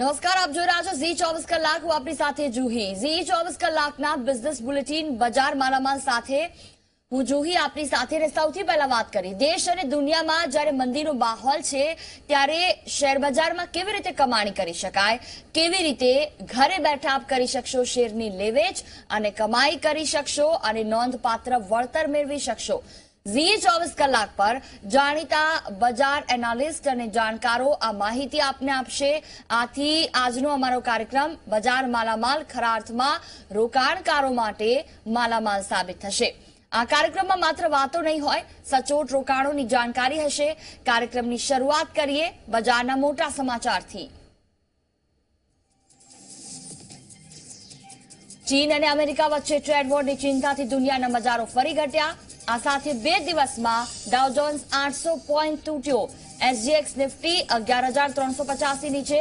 નમસ્કાર આપ જોઈ રહ્યા છો ઝી ચોવીસ કલાક હું આપણી સાથે જુહી ઝી ચોવીસ કલાકના બિઝનેસ બુલેટિન બજાર માલામાલ સાથે હું જુહી આપણી સાથે અને સૌથી પહેલા વાત કરી દેશ અને દુનિયામાં જ્યારે મંદીનો માહોલ છે ત્યારે શેર બજારમાં કેવી રીતે કમાણી કરી શકાય કેવી રીતે ઘરે બેઠા આપ કરી શકશો શેરની લેવેચ અને કમાઈ કરી શકશો અને નોંધપાત્ર વળતર મેળવી શકશો ઝી ચોવીસ કલાક પર જાણીતા બજાર એનાલિસ્ટ અને જાણકારો આ માહિતી આપને આપશે આથી આજનો અમારો કાર્યક્રમ બજાર માલામાલ ખરા અર્થમાં રોકાણકારો માટે માલામાલ સાબિત થશે આ કાર્યક્રમમાં માત્ર વાતો નહીં હોય સચોટ રોકાણોની જાણકારી હશે કાર્યક્રમની શરૂઆત કરીએ બજારના મોટા સમાચારથી ચીન અને અમેરિકા વચ્ચે ટ્રેડ વોરની ચિંતાથી દુનિયાના બજારો ફરી ઘટ્યા આ સાથે બે દિવસમાં ડાઉજોન્સ આઠસો પોઈન્ટ તૂટ્યો એસજીએક્સ નિફ્ટી અગિયાર હજાર ત્રણસો પચાસી નીચે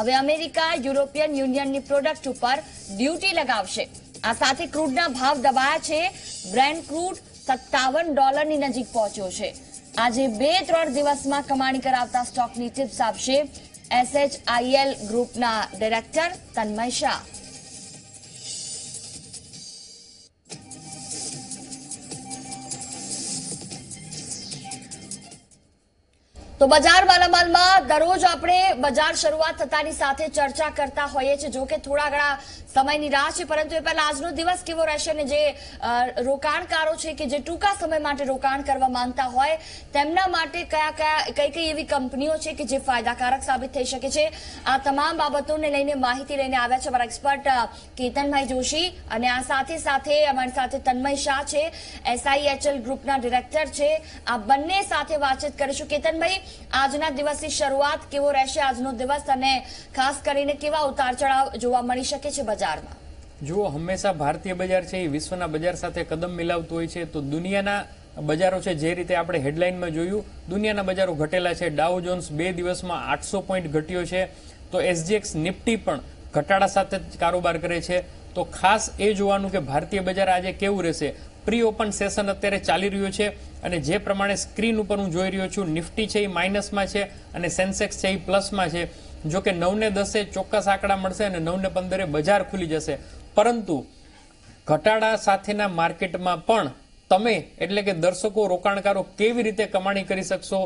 હવે અમેરિકા યુરોપિયન યુનિયનની પ્રોડક્ટ ઉપર ડ્યુટી લગાવશે આ સાથે ક્રૂડના ભાવ દબાયા છે બ્રેન્ડ ક્રૂડ સત્તાવન ડોલરની નજીક પહોંચ્યો છે આજે બે ત્રણ દિવસમાં કમાણી કરાવતા સ્ટોકની ચિપ્સ આપશે એસએચઆઈએલ ગ્રુપના ડિરેક્ટર તન્મય શાહ તો બજાર માલામાલમાં દરરોજ આપણે બજાર શરૂઆત થતાની સાથે ચર્ચા કરતા હોઈએ છીએ જો કે થોડા ઘણા સમયની રાહ છે પરંતુ એ પહેલા આજનો દિવસ કેવો રહેશે અને જે રોકાણકારો છે કે જે ટૂંકા સમય માટે રોકાણ કરવા માંગતા હોય તેમના માટે કયા કયા કઈ કઈ એવી કંપનીઓ છે કે જે ફાયદાકારક સાબિત થઈ શકે છે આ તમામ બાબતોને લઈને માહિતી લઈને આવ્યા છે અમારા એક્સપર્ટ કેતનભાઈ જોશી અને આ સાથે સાથે અમારી સાથે તન્મય શાહ છે એસઆઈએચએલ ગ્રુપના ડિરેક્ટર છે આ બંને સાથે વાતચીત કરીશું કેતનભાઈ આજના દિવસની શરૂઆત કેવો રહેશે આજનો દિવસ અને ખાસ કરીને કેવા ઉતાર ચઢાવ જોવા મળી શકે છે બજારમાં જુઓ હંમેશા ભારતીય બજાર છે એ વિશ્વના બજાર સાથે કદમ મિલાવતું હોય છે તો દુનિયાના બજારો છે જે રીતે આપણે હેડલાઇનમાં જોયું દુનિયાના બજારો ઘટેલા છે ડાઉ જોન્સ બે દિવસમાં આઠસો પોઈન્ટ ઘટ્યો છે તો એસજીએક્સ નિફ્ટી પણ ઘટાડા સાથે કારોબાર કરે છે તો ખાસ એ જોવાનું કે ભારતીય બજાર આજે કેવું રહેશે પ્રી ઓપન સેશન અત્યારે ચાલી રહ્યું છે અને જે પ્રમાણે સ્ક્રીન ઉપર હું જોઈ રહ્યો છું નિફ્ટી છે એ માઇનસમાં છે અને સેન્સેક્સ છે એ પ્લસમાં છે જો કે નવને દસે ચોક્કસ આંકડા મળશે અને નવને પંદરે બજાર ખુલી જશે પરંતુ ઘટાડા સાથેના માર્કેટમાં પણ તમે એટલે કે દર્શકો રોકાણકારો કેવી રીતે કમાણી કરી શકશો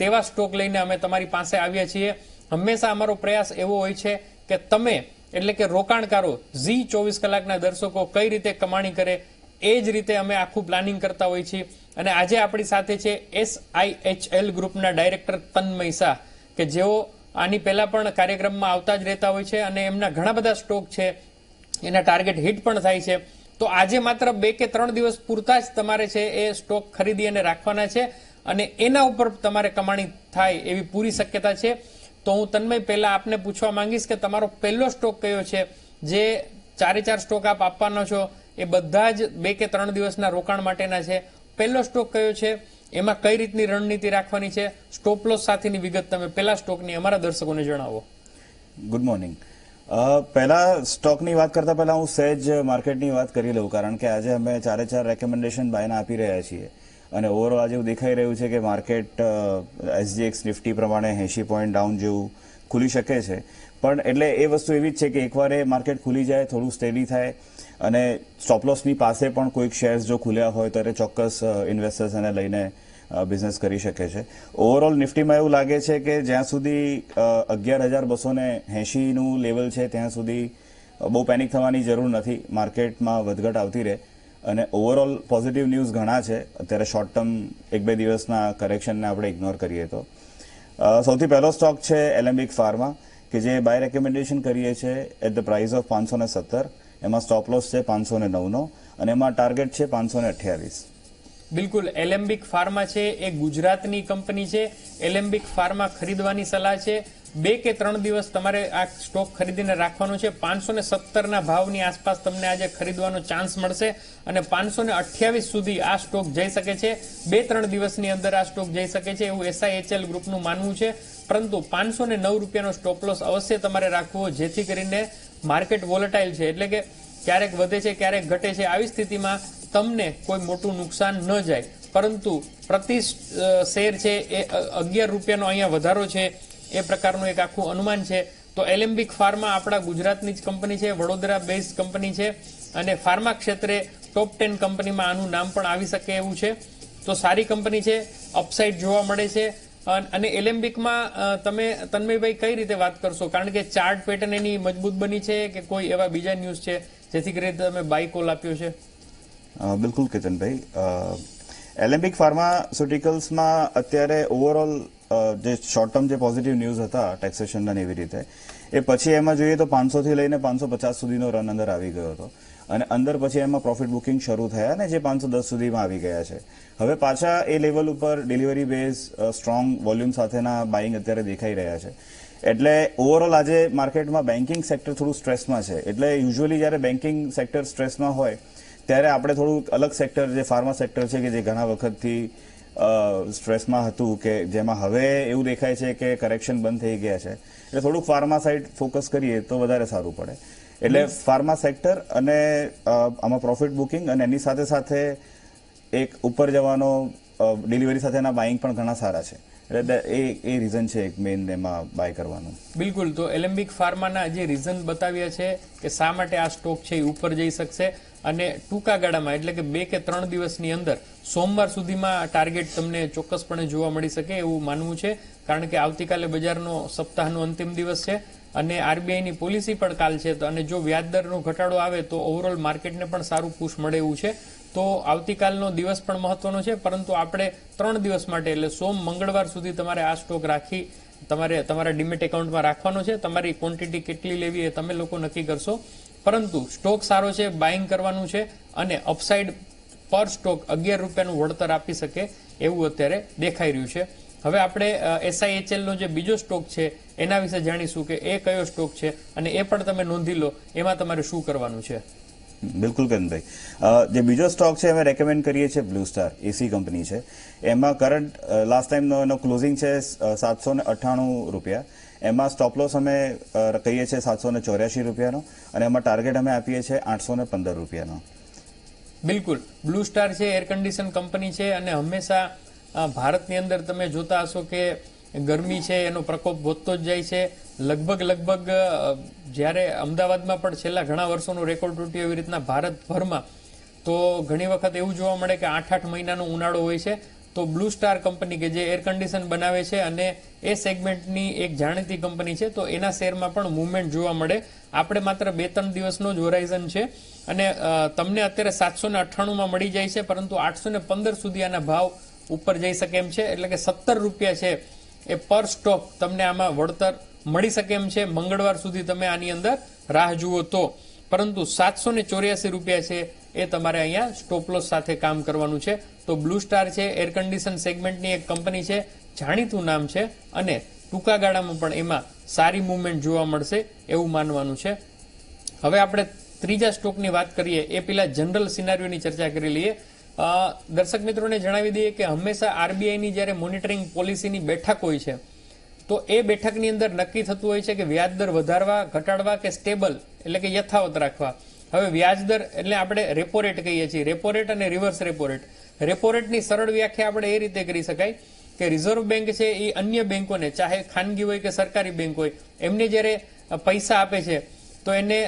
તેવા સ્ટોક લઈને અમે તમારી પાસે આવ્યા છીએ હંમેશા અમારો પ્રયાસ એવો હોય છે કે તમે એટલે કે રોકાણકારો ઝી ચોવીસ કલાકના દર્શકો કઈ રીતે કમાણી કરે એ જ રીતે અમે આખું પ્લાનિંગ કરતા હોઈએ છીએ અને આજે આપણી સાથે છે એસ આઈ એચ એલ ગ્રુપના ડાયરેક્ટર તન્મય કે જેઓ આની પહેલાં પણ કાર્યક્રમમાં આવતા જ રહેતા હોય છે અને એમના ઘણા બધા સ્ટોક છે એના ટાર્ગેટ હિટ પણ થાય છે તો આજે માત્ર બે કે ત્રણ દિવસ પૂરતા જ તમારે છે એ સ્ટોક ખરીદી અને રાખવાના છે અને એના ઉપર તમારે કમાણી થાય એવી પૂરી શક્યતા છે તો હું તન્મય પહેલા આપને પૂછવા માંગીશ કે તમારો પહેલો સ્ટોક કયો છે જે ચારે ચાર સ્ટોક આપ આપવાનો છો એ બધા જ બે કે ત્રણ દિવસના રોકાણ માટેના છે પહેલો સ્ટોક કયો છે એમાં કઈ રીતની રણનીતિ રાખવાની છે સ્ટોપલોસ સાથેની વિગત તમે પહેલા સ્ટોકની અમારા દર્શકોને જણાવો ગુડ મોર્નિંગ પહેલા સ્ટોકની વાત કરતા પહેલા હું સહેજ માર્કેટની વાત કરી લઉં કારણ કે આજે અમે ચારે ચાર રેકમેન્ડેશન બાયને આપી રહ્યા છીએ અને ઓવરઓલ આજે એવું દેખાઈ રહ્યું છે કે માર્કેટ એસજીએક્સ નિફ્ટી પ્રમાણે એંશી પોઈન્ટ ડાઉન જેવું ખુલી શકે છે પણ એટલે એ વસ્તુ એવી જ છે કે એકવાર એ માર્કેટ ખુલી જાય થોડું સ્ટેડી થાય અને સ્ટોપલોસની પાસે પણ કોઈક શેર્સ જો ખુલ્યા હોય ત્યારે ચોક્કસ ઇન્વેસ્ટર્સ એને લઈને બિઝનેસ કરી શકે છે ઓવરઓલ નિફ્ટીમાં એવું લાગે છે કે જ્યાં સુધી અગિયાર હજાર બસો ને એંશીનું લેવલ છે ત્યાં સુધી બહુ પેનિક થવાની જરૂર નથી માર્કેટમાં વધઘટ આવતી રહે અને ઓવરઓલ પોઝિટિવ ન્યૂઝ ઘણા છે અત્યારે શોર્ટ ટર્મ એક બે દિવસના કરેક્શનને આપણે ઇગ્નોર કરીએ તો સૌથી પહેલો સ્ટોક છે એલેમ્બિક ફાર્મા કે જે બાય રેકમેન્ડેશન કરીએ છીએ એટ ધ પ્રાઇઝ ઓફ પાંચસો સત્તર એમાં સ્ટોપ લોસ છે પાંચસો ને નવનો અને એમાં ટાર્ગેટ છે પાંચસો ને અઠ્યાવીસ બિલકુલ એલેમ્બિક ફાર્મા છે એ ગુજરાતની કંપની છે એલેમ્બિક ફાર્મા ખરીદવાની સલાહ છે બે કે ત્રણ દિવસ તમારે આ સ્ટોક ખરીદીને રાખવાનો છે પાંચસો ને સત્તરના ભાવની આસપાસ તમને આજે ખરીદવાનો ચાન્સ મળશે અને પાંચસો ને અઠ્યાવીસ સુધી આ સ્ટોક જઈ શકે છે બે ત્રણ દિવસની અંદર આ સ્ટોક જઈ શકે છે એવું એસઆઈએચએલ ગ્રુપનું માનવું છે પરંતુ પાંચસો ને નવ રૂપિયાનો સ્ટોપલોસ અવશ્ય તમારે રાખવો જેથી કરીને માર્કેટ વોલેટાઇલ છે એટલે કે ક્યારેક વધે છે ક્યારેક ઘટે છે આવી સ્થિતિમાં તમને કોઈ મોટું નુકસાન ન જાય પરંતુ પ્રતિ શેર છે એ અગિયાર રૂપિયાનો અહીંયા વધારો છે એ પ્રકારનું એક આખું અનુમાન છે તો એલેમ્બિક ફાર્મા આપણા ગુજરાતની જ કંપની છે વડોદરા બેઝ કંપની છે અને ફાર્મા ક્ષેત્રે ટોપ ટેન કંપનીમાં આનું નામ પણ આવી શકે એવું છે તો સારી કંપની છે અપસાઇડ જોવા મળે છે અને એલેમ્બિકમાં તમે તન્મયભાઈ કઈ રીતે વાત કરશો કારણ કે ચાર્ટ પેટર્ન એની મજબૂત બની છે કે કોઈ એવા બીજા ન્યૂઝ છે જેથી કરી તમે બાય કોલ આપ્યો છે બિલકુલ કેતનભાઈ એલેમ્બિક ફાર્માસ્યુટિકલ્સમાં અત્યારે ઓવરઓલ જે શોર્ટ ટર્મ જે પોઝિટિવ ન્યૂઝ હતા ટેક્સેશનના એવી રીતે એ પછી એમાં જોઈએ તો પાંચસોથી લઈને પાંચસો પચાસ સુધીનો રન અંદર આવી ગયો હતો અને અંદર પછી એમાં પ્રોફિટ બુકિંગ શરૂ થયા ને જે પાંચસો દસ સુધીમાં આવી ગયા છે હવે પાછા એ લેવલ ઉપર ડિલિવરી બેઝ સ્ટ્રોંગ વોલ્યુમ સાથેના બાઇંગ અત્યારે દેખાઈ રહ્યા છે એટલે ઓવરઓલ આજે માર્કેટમાં બેન્કિંગ સેક્ટર થોડું સ્ટ્રેસમાં છે એટલે યુઝ્યુઅલી જ્યારે બેન્કિંગ સેક્ટર સ્ટ્રેસમાં હોય ત્યારે આપણે થોડું અલગ સેક્ટર જે ફાર્મા સેક્ટર છે કે જે ઘણા વખતથી સ્ટ્રેસમાં હતું કે જેમાં હવે એવું દેખાય છે કે કરેક્શન બંધ થઈ ગયા છે એટલે થોડુંક ફાર્મા સાઈડ ફોકસ કરીએ તો વધારે સારું પડે એટલે ફાર્મા સેક્ટર અને આમાં પ્રોફિટ બુકિંગ અને એની સાથે સાથે એક ઉપર જવાનો ડિલિવરી સાથેના બાઇંગ પણ ઘણા સારા છે એટલે એ એ રીઝન છે એક મેઇન એમાં બાય કરવાનું બિલકુલ તો એલેમ્બિક ફાર્માના જે રીઝન બતાવ્યા છે કે શા માટે આ સ્ટોક છે એ ઉપર જઈ શકશે અને ટૂંકા ગાળામાં એટલે કે બે કે ત્રણ દિવસની અંદર સોમવાર સુધીમાં ટાર્ગેટ તમને ચોક્કસપણે જોવા મળી શકે એવું માનવું છે કારણ કે આવતીકાલે બજારનો સપ્તાહનો અંતિમ દિવસ છે અને આરબીઆઈની પોલિસી પણ કાલ છે અને જો વ્યાજદરનો ઘટાડો આવે તો ઓવરઓલ માર્કેટને પણ સારું પુશ મળે એવું છે તો આવતીકાલનો દિવસ પણ મહત્વનો છે પરંતુ આપણે ત્રણ દિવસ માટે એટલે સોમ મંગળવાર સુધી તમારે આ સ્ટોક રાખી તમારે તમારા ડિમેટ એકાઉન્ટમાં રાખવાનો છે તમારી ક્વોન્ટિટી કેટલી લેવી એ તમે લોકો નક્કી કરશો પરંતુ સ્ટોક સારો છે બાઇંગ કરવાનું છે અને અપસાઇડ પર સ્ટોક અગિયાર રૂપિયાનું વળતર આપી શકે એવું અત્યારે દેખાઈ રહ્યું છે હવે આપણે એસઆઈએચએલનો જે બીજો સ્ટોક છે એના વિશે જાણીશું કે એ કયો સ્ટોક છે અને એ પણ તમે નોંધી લો એમાં તમારે શું કરવાનું છે બિલકુલ કનભાઈ જે બીજો સ્ટોક છે અમે રેકમેન્ડ કરીએ છીએ બ્લુ સ્ટાર એસી કંપની છે એમાં કરંટ લાસ્ટ ટાઈમનો એનો ક્લોઝિંગ છે સાતસો ને અઠ્ઠાણું રૂપિયા એમાં સ્ટોપલોસ અમે કહીએ છીએ સાતસો ને ચોર્યાસી રૂપિયાનો અને એમાં ટાર્ગેટ અમે આપીએ છીએ આઠસો ને પંદર રૂપિયાનો બિલકુલ બ્લુ સ્ટાર છે એર કન્ડિશન કંપની છે અને હંમેશા ભારતની અંદર તમે જોતા હશો કે ગરમી છે એનો પ્રકોપ વધતો જ જાય છે લગભગ લગભગ જ્યારે અમદાવાદમાં પણ છેલ્લા ઘણા વર્ષોનો રેકોર્ડ તૂટ્યો એવી રીતના ભારતભરમાં તો ઘણી વખત એવું જોવા મળે કે આઠ આઠ મહિનાનો ઉનાળો હોય છે તો બ્લુ સ્ટાર કંપની કે જે એર કન્ડિશન બનાવે છે અને એ સેગમેન્ટની એક જાણીતી કંપની છે તો એના શેરમાં પણ મૂવમેન્ટ જોવા મળે આપણે માત્ર બે ત્રણ દિવસનો જ હોરાઇઝન છે અને તમને અત્યારે સાતસો ને અઠ્ઠાણુંમાં મળી જાય છે પરંતુ આઠસો ને પંદર સુધી આના ભાવ ઉપર જઈ શકે એમ છે એટલે કે સત્તર રૂપિયા છે એ પર સ્ટોક તમને આમાં વળતર મળી શકે એમ છે મંગળવાર સુધી તમે આની અંદર રાહ જુઓ તો પરંતુ સાતસો ને ચોર્યાસી રૂપિયા છે એ તમારે અહીંયા સ્ટોપલોસ સાથે કામ કરવાનું છે તો બ્લુ સ્ટાર છે એર કન્ડિશન સેગમેન્ટની એક કંપની છે જાણીતું નામ છે અને ટૂંકા ગાળામાં પણ એમાં સારી મુવમેન્ટ જોવા મળશે એવું માનવાનું છે હવે આપણે ત્રીજા સ્ટોકની વાત કરીએ એ પેલા જનરલ સિનારીઓની ચર્ચા કરી લઈએ દર્શક મિત્રોને જણાવી દઈએ કે હંમેશા આરબીઆઈની જ્યારે મોનિટરિંગ પોલિસીની બેઠક હોય છે તો એ બેઠકની અંદર નક્કી થતું હોય છે કે વ્યાજદર વધારવા ઘટાડવા કે સ્ટેબલ એટલે કે યથાવત રાખવા હવે વ્યાજદર એટલે આપણે રેપો રેટ કહીએ છીએ રેપો રેટ અને રિવર્સ રેપો રેટ રેપો રેટની સરળ વ્યાખ્યા આપણે એ રીતે કરી શકાય કે રિઝર્વ બેન્ક છે એ અન્ય બેંકોને ચાહે ખાનગી હોય કે સરકારી બેન્ક હોય એમને જ્યારે પૈસા આપે છે તો એને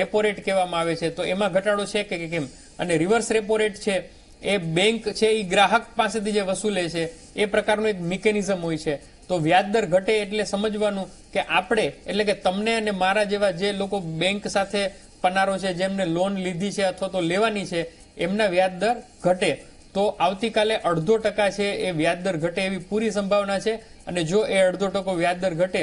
રેપો રેટ કહેવામાં આવે છે તો એમાં ઘટાડો છે કે કેમ અને રિવર્સ રેપો રેટ છે એ બેંક છે એ ગ્રાહક પાસેથી જે વસૂલે છે એ પ્રકારનો એક મિકેનિઝમ હોય છે તો વ્યાજદર ઘટે એટલે સમજવાનું કે આપણે એટલે કે તમને અને મારા જેવા જે લોકો બેંક સાથે પનારો છે જેમને લોન લીધી છે અથવા તો લેવાની છે એમના વ્યાજદર ઘટે તો આવતીકાલે અડધો ટકા છે એ વ્યાજદર ઘટે એવી પૂરી સંભાવના છે અને જો એ અડધો ટકો વ્યાજદર ઘટે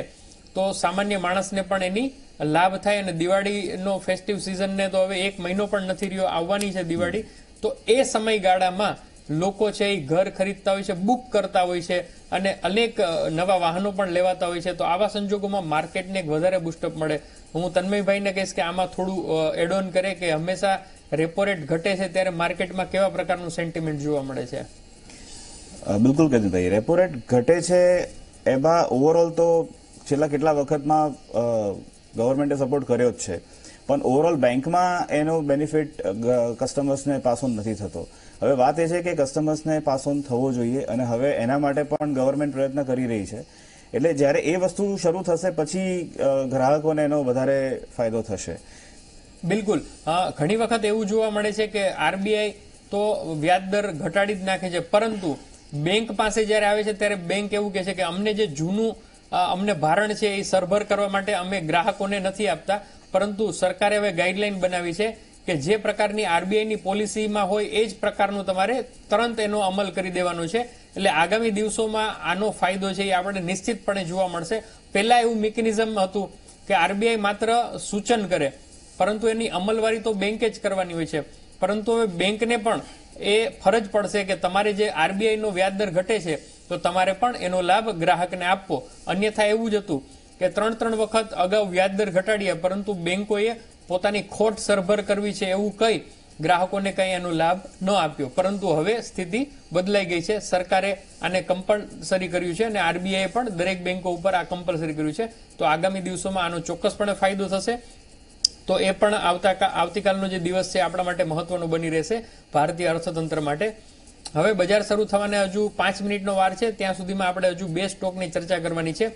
તો સામાન્ય માણસને પણ એની લાભ થાય અને દિવાળીનો ફેસ્ટિવ સિઝનને તો હવે એક મહિનો પણ નથી રહ્યો આવવાની છે દિવાળી તો એ સમયગાળામાં લોકો છે એ ઘર ખરીદતા હોય છે બુક કરતા હોય છે અને અનેક નવા વાહનો પણ લેવાતા હોય છે તો આવા સંજોગોમાં માર્કેટને એક વધારે બુસ્ટઅપ મળે હું તન્મયભાઈને કહીશ કે આમાં થોડું એડ ઓન કરે કે હંમેશા રેપો રેટ ઘટે છે ત્યારે માર્કેટમાં કેવા પ્રકારનું સેન્ટિમેન્ટ જોવા મળે છે બિલકુલ ગજનભાઈ રેપો રેટ ઘટે છે એમાં ઓવરઓલ તો છેલ્લા કેટલા વખતમાં ગવર્મેન્ટે સપોર્ટ કર્યો જ છે પણ ઓવરઓલ બેંકમાં એનો બેનિફિટ કસ્ટમર્સને પાસ ઓન નથી થતો હવે વાત એ છે કે કસ્ટમર્સને પાસ ઓન થવો જોઈએ અને હવે એના માટે પણ ગવર્મેન્ટ પ્રયત્ન કરી રહી છે એટલે જ્યારે એ વસ્તુ શરૂ થશે પછી ગ્રાહકોને એનો વધારે ફાયદો થશે બિલકુલ ઘણી વખત એવું જોવા મળે છે કે આરબીઆઈ તો વ્યાજદર ઘટાડી જ નાખે છે પરંતુ બેંક પાસે જ્યારે આવે છે ત્યારે બેંક એવું કહે છે કે અમને જે જૂનું અમને ભારણ છે એ સરભર કરવા માટે અમે ગ્રાહકોને નથી આપતા પરંતુ સરકારે હવે ગાઈડલાઈન બનાવી છે કે જે પ્રકારની આરબીઆઈની પોલિસીમાં હોય એ જ પ્રકારનું તમારે તરંત એનો અમલ કરી દેવાનો છે એટલે આગામી દિવસોમાં આનો ફાયદો છે એ આપણે નિશ્ચિતપણે જોવા મળશે પહેલા એવું મિકેનિઝમ હતું કે આરબીઆઈ માત્ર સૂચન કરે પરંતુ એની અમલવારી તો બેંકે જ કરવાની હોય છે પરંતુ હવે બેંકને પણ એ ફરજ પડશે કે તમારે જે આરબીઆઈનો વ્યાજદર ઘટે છે તો તમારે પણ એનો લાભ ગ્રાહકને આપવો અન્યથા એવું જ હતું કે ત્રણ ત્રણ વખત અગાઉ વ્યાજદર ઘટાડ્યા પરંતુ બેન્કોએ પોતાની ખોટ સરભર કરવી છે એવું કહી ગ્રાહકોને કંઈ એનો લાભ ન આપ્યો પરંતુ હવે સ્થિતિ બદલાઈ ગઈ છે સરકારે આને કમ્પલસરી કર્યું છે અને આરબીઆઈએ પણ દરેક બેન્કો ઉપર આ કમ્પલસરી કર્યું છે તો આગામી દિવસોમાં આનો ચોક્કસપણે ફાયદો થશે તો એ પણ આવતા આવતીકાલનો જે દિવસ છે આપણા માટે મહત્વનો બની રહેશે ભારતીય અર્થતંત્ર માટે હવે બજાર શરૂ થવાને હજુ પાંચ મિનિટનો વાર છે ત્યાં સુધીમાં આપણે હજુ બે સ્ટોકની ચર્ચા કરવાની છે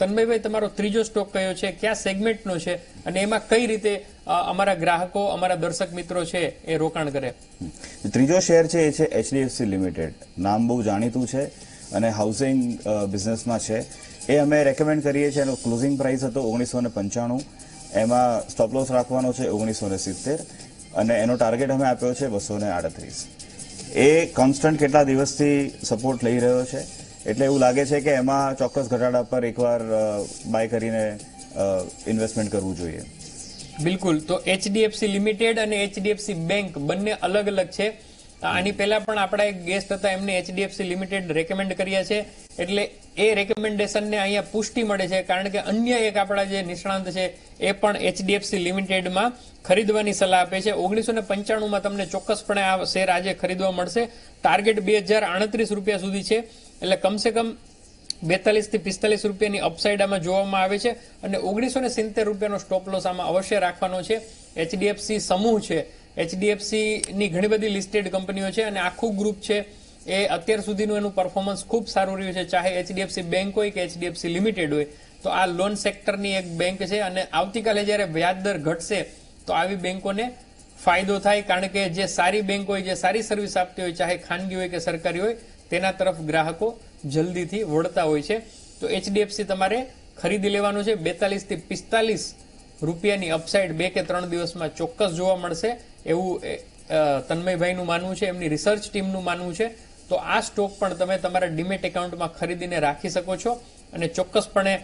તન્મયભાઈ તમારો ત્રીજો સ્ટોક કયો છે ક્યાં સેગમેન્ટનો છે અને એમાં કઈ રીતે અમારા ગ્રાહકો અમારા દર્શક મિત્રો છે એ રોકાણ કરે ત્રીજો શેર છે એ છે એચડીએફસી લિમિટેડ નામ બહુ જાણીતું છે અને હાઉસિંગ બિઝનેસમાં છે એ અમે રેકમેન્ડ કરીએ છીએ એનો ક્લોઝિંગ પ્રાઇસ હતો ઓગણીસો ને પંચાણું એમાં સ્ટોપલોસ રાખવાનો છે ઓગણીસો ને સિત્તેર અને એનો ટાર્ગેટ અમે આપ્યો છે બસો ને આડત્રીસ એ કોન્સ્ટન્ટ કેટલા દિવસથી સપોર્ટ લઈ રહ્યો છે એટલે એવું લાગે છે કે એમાં ચોક્કસ ઘટાડા પર એકવાર બાય કરીને ઇન્વેસ્ટમેન્ટ કરવું જોઈએ બિલકુલ તો એચડીએફસી લિમિટેડ અને એચડીએફસી બેંક બંને અલગ અલગ છે આની પહેલા પણ આપણા એક ગેસ્ટ હતા એમને એચડીએફસી લિમિટેડ રેકમેન્ડ કર્યા છે એટલે એ રેકમેન્ડેશનને અહીંયા પુષ્ટિ મળે છે કારણ કે અન્ય એક આપણા જે નિષ્ણાંત છે એ પણ એચડીએફસી લિમિટેડમાં ખરીદવાની સલાહ આપે છે ઓગણીસો ને પંચાણુંમાં તમને ચોક્કસપણે આ શેર આજે ખરીદવા મળશે ટાર્ગેટ બે હજાર આડત્રીસ રૂપિયા સુધી છે એટલે કમસે કમ બેતાલીસથી પિસ્તાલીસ રૂપિયાની અપસાઇડ આમાં જોવામાં આવે છે અને ઓગણીસો ને સિત્તેર રૂપિયાનો સ્ટોપ લોસ આમાં અવશ્ય રાખવાનો છે એચડીએફસી સમૂહ છે એચડીએફસીની ઘણી બધી લિસ્ટેડ કંપનીઓ છે અને આખું ગ્રુપ છે એ અત્યાર સુધીનું એનું પરફોર્મન્સ ખૂબ સારું રહ્યું છે ચાહે એચડીએફસી બેંક હોય કે એચડીએફસી લિમિટેડ હોય તો આ લોન સેક્ટરની એક બેંક છે અને આવતીકાલે જ્યારે વ્યાજ દર ઘટશે તો આવી બેંકોને ફાયદો થાય કારણ કે જે સારી બેંક હોય જે સારી સર્વિસ આપતી હોય ચાહે ખાનગી હોય કે સરકારી હોય તેના તરફ ગ્રાહકો જલ્દીથી વળતા હોય છે તો એચડીએફસી તમારે ખરીદી લેવાનું છે બેતાલીસથી પિસ્તાલીસ રૂપિયાની અપસાઇડ બે કે ત્રણ દિવસમાં ચોક્કસ જોવા મળશે એવું તન્મયભાઈનું માનવું છે એમની રિસર્ચ ટીમનું માનવું છે તો આ સ્ટોક પણ તમે તમારા ડિમેટ એકાઉન્ટમાં ખરીદીને રાખી શકો છો અને ચોક્કસપણે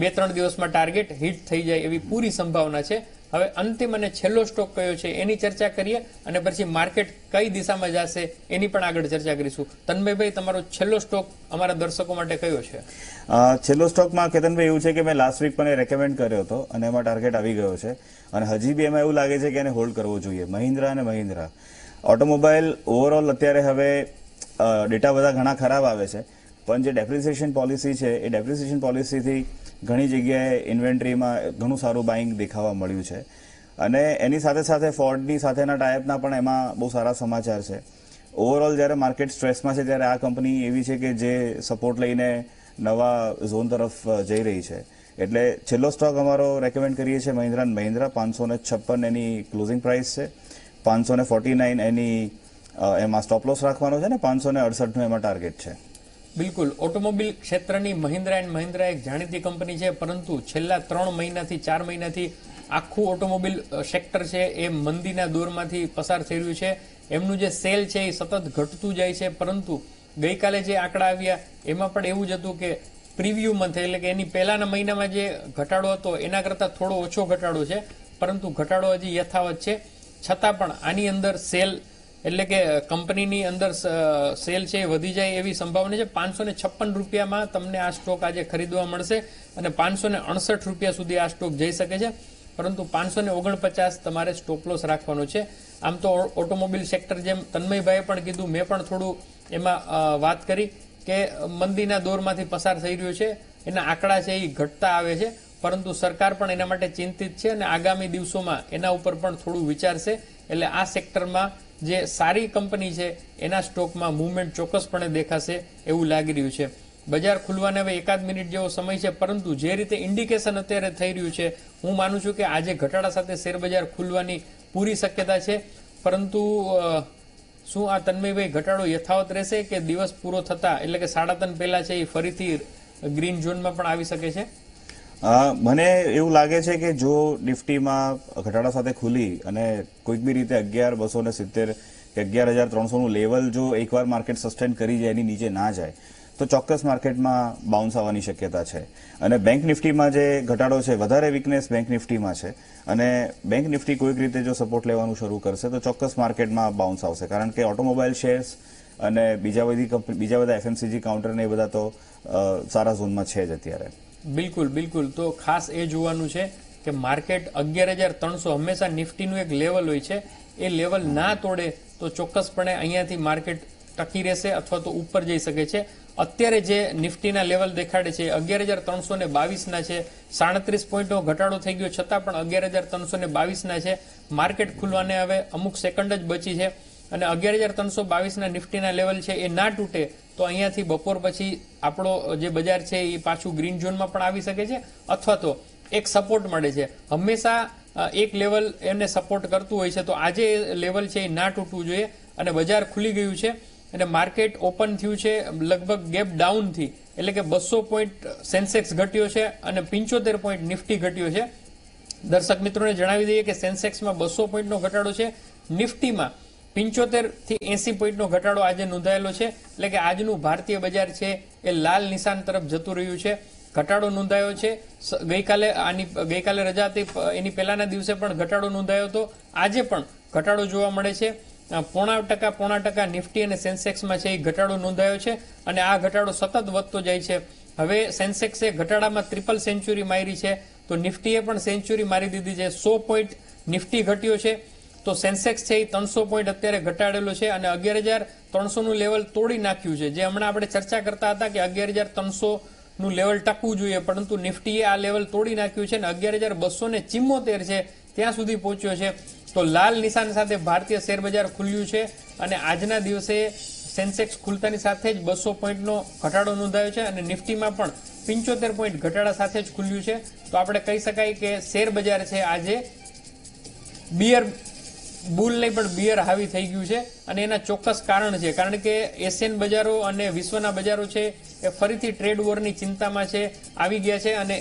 બે ત્રણ દિવસમાં ટાર્ગેટ હિટ થઈ જાય એવી પૂરી સંભાવના છે હવે અંતિમ અને છેલ્લો સ્ટોક કયો છે એની ચર્ચા કરીએ અને પછી માર્કેટ કઈ દિશામાં જશે એની પણ આગળ ચર્ચા કરીશું તન્મયભાઈ તમારો છેલ્લો સ્ટોક અમારા દર્શકો માટે કયો છે છેલ્લો સ્ટોકમાં કેતનભાઈ એવું છે કે મેં લાસ્ટ વીક પણ રેકમેન્ડ કર્યો હતો અને એમાં ટાર્ગેટ આવી ગયો છે અને હજી બી એમાં એવું લાગે છે કે એને હોલ્ડ કરવો જોઈએ મહિન્દ્રા અને મહિન્દ્રા ઓટોમોબાઈલ ઓવરઓલ અત્યારે હવે ડેટા બધા ઘણા ખરાબ આવે છે પણ જે ડેપ્રિસિએશન પોલિસી છે એ ડેપ્રિસિએશન પોલિસીથી ઘણી જગ્યાએ ઇન્વેન્ટરીમાં ઘણું સારું બાઇંગ દેખાવા મળ્યું છે અને એની સાથે સાથે ફોર્ડની સાથેના ટાઈપના પણ એમાં બહુ સારા સમાચાર છે ઓવરઓલ જ્યારે માર્કેટ સ્ટ્રેસમાં છે ત્યારે આ કંપની એવી છે કે જે સપોર્ટ લઈને નવા ઝોન તરફ જઈ રહી છે એટલે છેલ્લો સ્ટોક અમારો રેકમેન્ડ કરીએ છીએ મહિન્દ્રા મહિન્દ્રા પાંચસો ને છપ્પન એની ક્લોઝિંગ પ્રાઇસ છે પાંચસો ને ફોર્ટી નાઇન એની એમાં સ્ટોપલોસ રાખવાનો છે ને પાંચસો ને અડસઠનું એમાં ટાર્ગેટ છે બિલકુલ ઓટોમોબાઈલ ક્ષેત્રની મહિન્દ્રા એન્ડ મહિન્દ્રા એક જાણીતી કંપની છે પરંતુ છેલ્લા ત્રણ મહિનાથી ચાર મહિનાથી આખું ઓટોમોબાઈલ સેક્ટર છે એ મંદીના દોરમાંથી પસાર થઈ રહ્યું છે એમનું જે સેલ છે એ સતત ઘટતું જાય છે પરંતુ ગઈકાલે જે આંકડા આવ્યા એમાં પણ એવું જ હતું કે પ્રિવ્યુ મંથ એટલે કે એની પહેલાના મહિનામાં જે ઘટાડો હતો એના કરતાં થોડો ઓછો ઘટાડો છે પરંતુ ઘટાડો હજી યથાવત છે છતાં પણ આની અંદર સેલ એટલે કે કંપનીની અંદર સેલ છે એ વધી જાય એવી સંભાવના છે પાંચસો ને છપ્પન રૂપિયામાં તમને આ સ્ટોક આજે ખરીદવા મળશે અને પાંચસો ને અડસઠ રૂપિયા સુધી આ સ્ટોક જઈ શકે છે પરંતુ પાંચસો ને ઓગણપચાસ તમારે સ્ટોપ લોસ રાખવાનો છે આમ તો ઓટોમોબાઈલ સેક્ટર જેમ તન્મયભાઈએ પણ કીધું મેં પણ થોડું એમાં વાત કરી કે મંદીના દોરમાંથી પસાર થઈ રહ્યો છે એના આંકડા છે એ ઘટતા આવે છે પરંતુ સરકાર પણ એના માટે ચિંતિત છે અને આગામી દિવસોમાં એના ઉપર પણ થોડું વિચારશે એટલે આ સેક્ટરમાં જે સારી કંપની છે એના સ્ટોકમાં મૂવમેન્ટ ચોક્કસપણે દેખાશે એવું લાગી રહ્યું છે બજાર ખુલવાને હવે એકાદ મિનિટ જેવો સમય છે પરંતુ જે રીતે ઇન્ડિકેશન અત્યારે થઈ રહ્યું છે હું માનું છું કે આજે ઘટાડા સાથે શેરબજાર ખુલવાની પૂરી શક્યતા છે પરંતુ શું આ તન્મયભાઈ ઘટાડો યથાવત રહેશે કે દિવસ પૂરો થતાં એટલે કે સાડા ત્રણ પહેલાં છે એ ફરીથી ગ્રીન ઝોનમાં પણ આવી શકે છે મને એવું લાગે છે કે જો નિફ્ટીમાં ઘટાડા સાથે ખુલી અને કોઈક બી રીતે અગિયાર બસો ને સિત્તેર કે અગિયાર હજાર ત્રણસોનું લેવલ જો એકવાર માર્કેટ સસ્ટેન કરી જાય એની નીચે ના જાય તો ચોક્કસ માર્કેટમાં બાઉન્સ આવવાની શક્યતા છે અને બેંક નિફ્ટીમાં જે ઘટાડો છે વધારે વીકનેસ બેંક નિફ્ટીમાં છે અને બેંક નિફ્ટી કોઈક રીતે જો સપોર્ટ લેવાનું શરૂ કરશે તો ચોક્કસ માર્કેટમાં બાઉન્સ આવશે કારણ કે ઓટોમોબાઈલ શેર્સ અને બીજા બધી બીજા બધા એફએમસીજી કાઉન્ટરને એ બધા તો સારા ઝોનમાં છે જ અત્યારે બિલકુલ બિલકુલ તો ખાસ એ જોવાનું છે કે માર્કેટ અગિયાર હજાર ત્રણસો હંમેશા નિફ્ટીનું એક લેવલ હોય છે એ લેવલ ના તોડે તો ચોક્કસપણે અહીંયાથી માર્કેટ ટકી રહેશે અથવા તો ઉપર જઈ શકે છે અત્યારે જે નિફ્ટીના લેવલ દેખાડે છે અગિયાર હજાર ત્રણસો ને બાવીસના છે સાડત્રીસ પોઈન્ટનો ઘટાડો થઈ ગયો છતાં પણ અગિયાર હજાર ત્રણસો ને બાવીસના છે માર્કેટ ખુલવાને હવે અમુક સેકન્ડ જ બચી છે અને અગિયાર હજાર ત્રણસો બાવીસના નિફ્ટીના લેવલ છે એ ના તૂટે તો અહીંયાથી બપોર પછી આપણો જે બજાર છે એ પાછું ગ્રીન ઝોનમાં પણ આવી શકે છે અથવા તો એક સપોર્ટ મળે છે હંમેશા એક લેવલ એને સપોર્ટ કરતું હોય છે તો આજે લેવલ છે એ ના તૂટવું જોઈએ અને બજાર ખુલી ગયું છે અને માર્કેટ ઓપન થયું છે લગભગ ગેપ ડાઉનથી એટલે કે બસો પોઈન્ટ સેન્સેક્સ ઘટ્યો છે અને પંચોતેર પોઈન્ટ નિફ્ટી ઘટ્યો છે દર્શક મિત્રોને જણાવી દઈએ કે સેન્સેક્સમાં બસો પોઈન્ટનો ઘટાડો છે નિફ્ટીમાં પંચોતેર થી એસી પોઈન્ટનો ઘટાડો આજે નોંધાયેલો છે એટલે કે આજનું ભારતીય બજાર છે એ લાલ નિશાન તરફ જતું રહ્યું છે ઘટાડો નોંધાયો છે ગઈકાલે આની ગઈકાલે રજા હતી એની પહેલાના દિવસે પણ ઘટાડો નોંધાયો હતો આજે પણ ઘટાડો જોવા મળે છે પોણા ટકા પોણા ટકા નિફ્ટી અને સેન્સેક્સમાં છે એ ઘટાડો નોંધાયો છે અને આ ઘટાડો સતત વધતો જાય છે હવે સેન્સેક્સે ઘટાડામાં ત્રિપલ સેન્ચુરી મારી છે તો નિફ્ટીએ પણ સેન્ચુરી મારી દીધી છે સો પોઈન્ટ નિફ્ટી ઘટ્યો છે તો સેન્સેક્સ છે એ ત્રણસો પોઈન્ટ અત્યારે ઘટાડેલો છે અને અગિયાર હજાર ત્રણસોનું લેવલ તોડી નાખ્યું છે જે હમણાં આપણે ચર્ચા કરતા હતા કે અગિયાર હજાર ત્રણસો નું લેવલ ટકવું જોઈએ પરંતુ નિફ્ટીએ આ લેવલ તોડી નાખ્યું છે અને અગિયાર હજાર બસો ને ચિમ્મોતેર છે ત્યાં સુધી પહોંચ્યો છે તો લાલ નિશાન સાથે ભારતીય શેર બજાર ખુલ્યું છે અને આજના દિવસે સેન્સેક્સ ખુલતાની સાથે જ બસો પોઈન્ટનો ઘટાડો નોંધાયો છે અને નિફ્ટીમાં પણ પંચોતેર પોઈન્ટ ઘટાડા સાથે જ ખુલ્યું છે તો આપણે કહી શકાય કે શેર બજાર છે આજે બિયર બુલ નહીં પણ બિયર હાવી થઈ ગયું છે અને એના ચોક્કસ કારણ છે કારણ કે એશિયન બજારો અને વિશ્વના બજારો છે એ ફરીથી ટ્રેડ વોરની ચિંતામાં છે આવી ગયા છે અને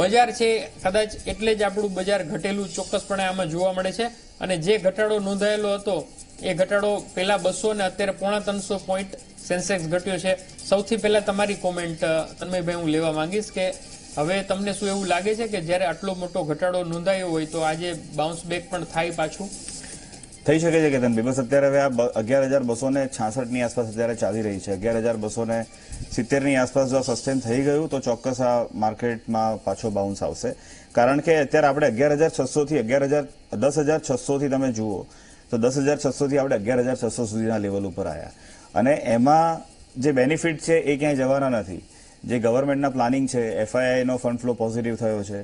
બજાર છે કદાચ એટલે જ આપણું બજાર ઘટેલું ચોક્કસપણે આમાં જોવા મળે છે અને જે ઘટાડો નોંધાયેલો હતો એ ઘટાડો પહેલા બસો અને અત્યારે પોણા ત્રણસો પોઈન્ટ સેન્સેક્સ ઘટ્યો છે સૌથી પહેલા તમારી કોમેન્ટ તન્મયભાઈ હું લેવા માંગીશ કે હવે તમને શું એવું લાગે છે કે જ્યારે આટલો મોટો ઘટાડો નોંધાયો હોય તો આજે બાઉન્સ બેક પણ થાય પાછું થઈ શકે છે કે કેતન બિકોઝ અત્યારે હવે આ અગિયાર હજાર બસો ને છાસઠની આસપાસ અત્યારે ચાલી રહી છે અગિયાર હજાર બસો ને સિત્તેરની આસપાસ જો સસ્ટેન થઈ ગયું તો ચોક્કસ આ માર્કેટમાં પાછો બાઉન્સ આવશે કારણ કે અત્યારે આપણે અગિયાર હજાર છસોથી અગિયાર હજાર દસ હજાર છસોથી તમે જુઓ તો દસ હજાર છસોથી આપણે અગિયાર હજાર છસો સુધીના લેવલ ઉપર આવ્યા અને એમાં જે બેનિફિટ છે એ ક્યાંય જવાના નથી જે ગવર્મેન્ટના પ્લાનિંગ છે એફઆઈઆઈનો ફંડ ફ્લો પોઝિટિવ થયો છે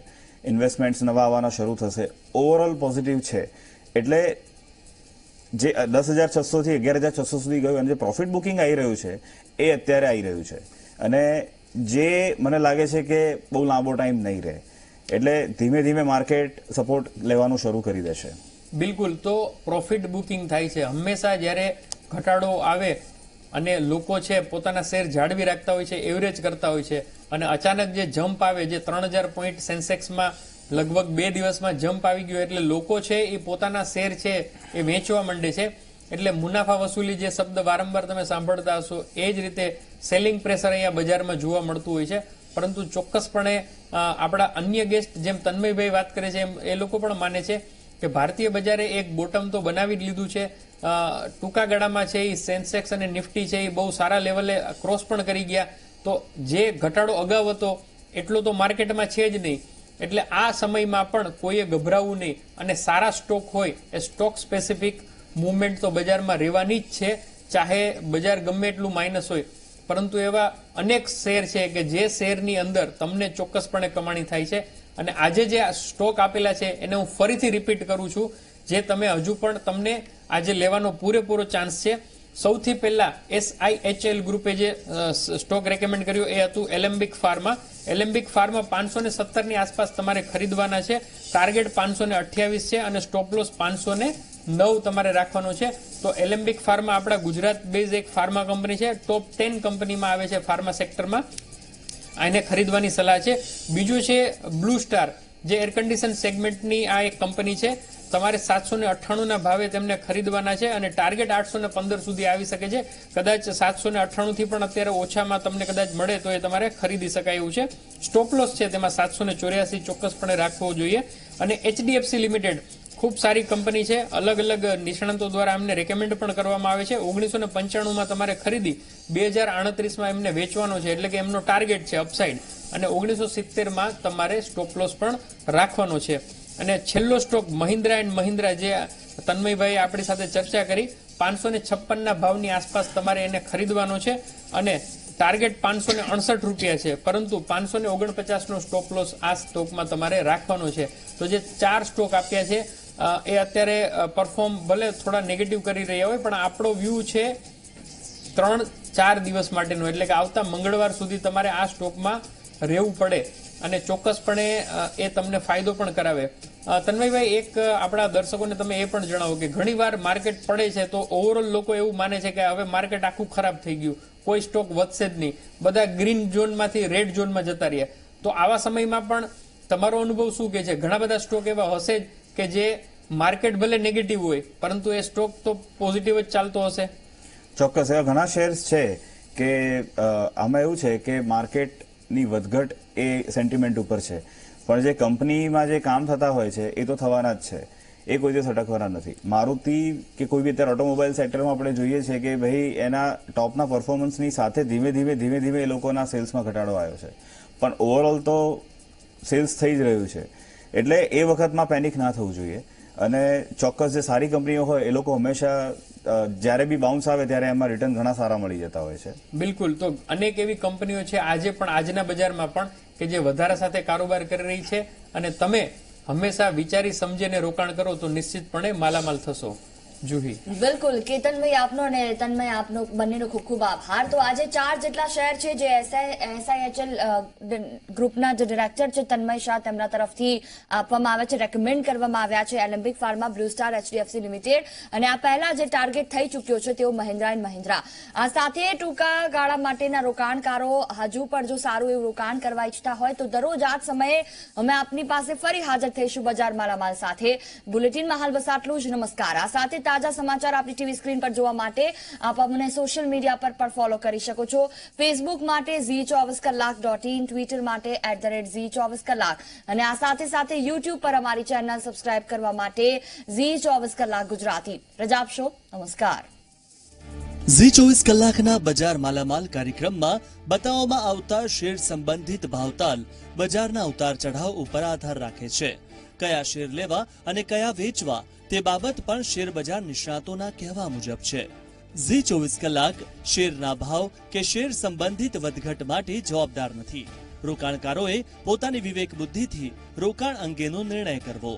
ઇન્વેસ્ટમેન્ટ્સ નવા આવવાના શરૂ થશે ઓવરઓલ પોઝિટિવ છે એટલે જે દસ હજાર છસોથી અગિયાર હજાર છસો સુધી ગયું અને જે પ્રોફિટ બુકિંગ આવી રહ્યું છે એ અત્યારે આવી રહ્યું છે અને જે મને લાગે છે કે બહુ લાંબો ટાઈમ નહીં રહે એટલે ધીમે ધીમે માર્કેટ સપોર્ટ લેવાનું શરૂ કરી દેશે બિલકુલ તો પ્રોફિટ બુકિંગ થાય છે હંમેશા જ્યારે ઘટાડો આવે અને લોકો છે પોતાના શેર જાળવી રાખતા હોય છે એવરેજ કરતા હોય છે અને અચાનક જે જમ્પ આવે જે ત્રણ હજાર પોઈન્ટ સેન્સેક્સમાં લગભગ બે દિવસમાં જમ્પ આવી ગયો એટલે લોકો છે એ પોતાના શેર છે એ વેચવા માંડે છે એટલે મુનાફા વસૂલી જે શબ્દ વારંવાર તમે સાંભળતા હશો એ જ રીતે સેલિંગ પ્રેશર અહીંયા બજારમાં જોવા મળતું હોય છે પરંતુ ચોક્કસપણે આપણા અન્ય ગેસ્ટ જેમ તન્મયભાઈ વાત કરે છે એમ એ લોકો પણ માને છે કે ભારતીય બજારે એક બોટમ તો બનાવી જ લીધું છે ટૂંકા ગાળામાં છે એ સેન્સેક્સ અને નિફ્ટી છે એ બહુ સારા લેવલે ક્રોસ પણ કરી ગયા તો જે ઘટાડો અગાઉ હતો એટલો તો માર્કેટમાં છે જ નહીં એટલે આ સમયમાં પણ કોઈએ ગભરાવવું નહીં અને સારા સ્ટોક હોય એ સ્ટોક સ્પેસિફિક મુવમેન્ટ તો બજારમાં રહેવાની જ છે ચાહે બજાર ગમે એટલું માઇનસ હોય પરંતુ એવા અનેક શેર છે કે જે શેરની અંદર તમને ચોક્કસપણે કમાણી થાય છે અને આજે જે આ સ્ટોક આપેલા છે એને હું ફરીથી રિપીટ કરું છું જે તમે હજુ પણ તમને આજે લેવાનો પૂરેપૂરો ચાન્સ છે સૌથી પહેલા એસઆઈએચએલ ગ્રુપે જે સ્ટોક રેકમેન્ડ કર્યું એ હતું એલેમ્બિક ફાર્મા એલેમ્બિક ફાર્મા પાંચસો ને સત્તરની આસપાસ તમારે ખરીદવાના છે ટાર્ગેટ પાંચસો ને અઠ્યાવીસ છે અને સ્ટોપલોસ લોસ પાંચસો ને નવ તમારે રાખવાનો છે તો એલેમ્બિક ફાર્મા આપણા ગુજરાત બેઝ એક ફાર્મા કંપની છે ટોપ ટેન કંપનીમાં આવે છે ફાર્મા સેક્ટરમાં એને ખરીદવાની સલાહ છે બીજું છે બ્લુ સ્ટાર જે એર કન્ડિશન સેગમેન્ટની આ એક કંપની છે તમારે સાતસો ને અઠ્ઠાણુંના ભાવે તેમને ખરીદવાના છે અને ટાર્ગેટ આઠસો ને પંદર સુધી આવી શકે છે કદાચ સાતસો ને અઠ્ઠાણુંથી પણ અત્યારે ઓછામાં તમને કદાચ મળે તો એ તમારે ખરીદી શકાય એવું છે સ્ટોપલોસ છે તેમાં સાતસો ને ચોર્યાસી ચોક્કસપણે રાખવો જોઈએ અને એચડીએફસી લિમિટેડ ખૂબ સારી કંપની છે અલગ અલગ નિષ્ણાંતો દ્વારા એમને રેકમેન્ડ પણ કરવામાં આવે છે ઓગણીસો ને પંચાણુંમાં તમારે ખરીદી બે હજાર આડત્રીસમાં એમને વેચવાનો છે એટલે કે એમનો ટાર્ગેટ છે અપસાઇડ અને ઓગણીસો સિત્તેરમાં તમારે સ્ટોપલોસ પણ રાખવાનો છે અને છેલ્લો સ્ટોક મહિન્દ્રા એન્ડ મહિન્દ્રા જે તન્મયભાઈ આપણી સાથે ચર્ચા કરી પાંચસો ને છપ્પનના ભાવની આસપાસ તમારે એને ખરીદવાનો છે અને ટાર્ગેટ પાંચસો ને અડસઠ રૂપિયા છે પરંતુ પાંચસો ને ઓગણપચાસનો સ્ટોક લોસ આ સ્ટોકમાં તમારે રાખવાનો છે તો જે ચાર સ્ટોક આપ્યા છે એ અત્યારે પરફોર્મ ભલે થોડા નેગેટિવ કરી રહ્યા હોય પણ આપણો વ્યૂ છે ત્રણ ચાર દિવસ માટેનો એટલે કે આવતા મંગળવાર સુધી તમારે આ સ્ટોકમાં રહેવું પડે અને ચોક્કસપણે એ તમને ફાયદો પણ કરાવે તન્મયભાઈ એક આપણા દર્શકોને તમે એ પણ જણાવો કે ઘણીવાર માર્કેટ પડે છે તો ઓવરઓલ લોકો એવું માને છે કે હવે માર્કેટ આખું ખરાબ થઈ ગયું કોઈ સ્ટોક વધશે જ નહીં બધા ગ્રીન ઝોનમાંથી રેડ ઝોનમાં જતા રહ્યા તો આવા સમયમાં પણ તમારો અનુભવ શું કે છે ઘણા બધા સ્ટોક એવા હશે જ કે જે માર્કેટ ભલે નેગેટિવ હોય પરંતુ એ સ્ટોક તો પોઝિટિવ જ ચાલતો હશે ચોક્કસ એવા ઘણા શેર્સ છે કે આમાં એવું છે કે માર્કેટની વધઘટ એ સેન્ટિમેન્ટ ઉપર છે પણ જે કંપનીમાં જે કામ થતા હોય છે એ તો થવાના જ છે એ કોઈ દિવસ અટકવાના નથી મારુતિ કે કોઈ બી અત્યારે ઓટોમોબાઈલ સેક્ટરમાં આપણે જોઈએ છીએ કે ભાઈ એના ટોપના પરફોર્મન્સની સાથે ધીમે ધીમે ધીમે ધીમે એ લોકોના સેલ્સમાં ઘટાડો આવ્યો છે પણ ઓવરઓલ તો સેલ્સ થઈ જ રહ્યું છે એટલે એ વખતમાં પેનિક ના થવું જોઈએ અને ચોક્કસ જે સારી કંપનીઓ હોય એ લોકો હંમેશા જ્યારે બી બાઉન્સ આવે ત્યારે એમાં રિટર્ન ઘણા સારા મળી જતા હોય છે બિલકુલ તો અનેક એવી કંપનીઓ છે આજે પણ આજના બજારમાં પણ કે જે વધારા સાથે કારોબાર કરી રહી છે અને તમે હંમેશા વિચારી સમજીને રોકાણ કરો તો નિશ્ચિતપણે માલામાલ થશો જુહી બિલકુલ કેતનભાઈ આપનો અને તન્મય આપનો બંનેનો ખૂબ ખૂબ આભાર તો આજે ચાર જેટલા શહેર છે જે એસઆઈએચએલ ગ્રુપના જે ડિરેક્ટર છે તન્મય શાહ તેમના તરફથી આપવામાં આવે છે રેકમેન્ડ કરવામાં આવ્યા છે Alembic pharma Blue Star HDFC limited અને આ પહેલા જે ટાર્ગેટ થઈ ચૂક્યો છે તેઓ મહિન્દ્રા એન્ડ મહિન્દ્રા આ સાથે ટૂંકા ગાળા માટેના રોકાણકારો હજુ પણ જો સારું એવું રોકાણ કરવા ઈચ્છતા હોય તો દરરોજ આ સમયે અમે આપની પાસે ફરી હાજર થઈશું બજાર માલામાલ સાથે બુલેટિનમાં હાલ બસ આટલું જ નમસ્કાર આ સાથે તાજા સમાચાર આપણી ટીવી સ્ક્રીન પર જોવા માટે આપ અમને સોશિયલ મીડિયા પર પણ ફોલો કરી શકો છો ફેસબુક માટે ઝી ચોવીસ કલાક ડોટ ઇન ટ્વિટર માટે એટ ધ રેટ ઝી ચોવીસ કલાક અને આ સાથે સાથે યુટ્યુબ પર અમારી ચેનલ સબસ્ક્રાઇબ કરવા માટે ઝી ચોવીસ કલાક ગુજરાતી રજા આપશો નમસ્કાર ઝી ચોવીસ કલાકના બજાર માલામાલ કાર્યક્રમમાં બતાવવામાં આવતા શેર સંબંધિત ભાવતાલ બજારના ઉતાર ચઢાવ ઉપર આધાર રાખે છે કયા શેર લેવા અને કયા વેચવા તે બાબત પણ શેર બજાર નિષ્ણાતોના કહેવા મુજબ છે ઝી ચોવીસ કલાક શેરના ભાવ કે શેર સંબંધિત વધઘટ માટે જવાબદાર નથી રોકાણકારોએ પોતાની વિવેક બુદ્ધિથી રોકાણ અંગેનો નિર્ણય કરવો